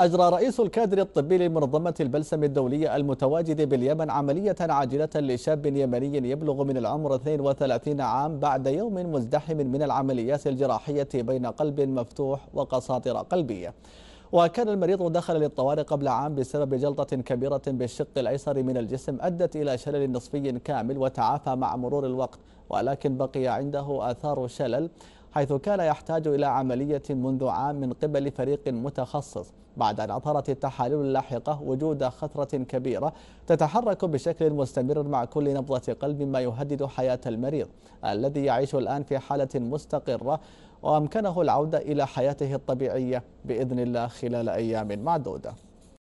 أجرى رئيس الكادر الطبي لمنظمة البلسم الدولية المتواجد باليمن عملية عاجلة لشاب يمني يبلغ من العمر 32 عام بعد يوم مزدحم من العمليات الجراحية بين قلب مفتوح وقساطر قلبية وكان المريض دخل للطوارئ قبل عام بسبب جلطة كبيرة بالشق الأيسر من الجسم أدت إلى شلل نصفي كامل وتعافى مع مرور الوقت ولكن بقي عنده آثار شلل حيث كان يحتاج إلى عملية منذ عام من قبل فريق متخصص بعد أن أظهرت التحاليل اللاحقة وجود خطرة كبيرة تتحرك بشكل مستمر مع كل نبضة قلب ما يهدد حياة المريض الذي يعيش الآن في حالة مستقرة وأمكنه العودة إلى حياته الطبيعية بإذن الله خلال أيام معدودة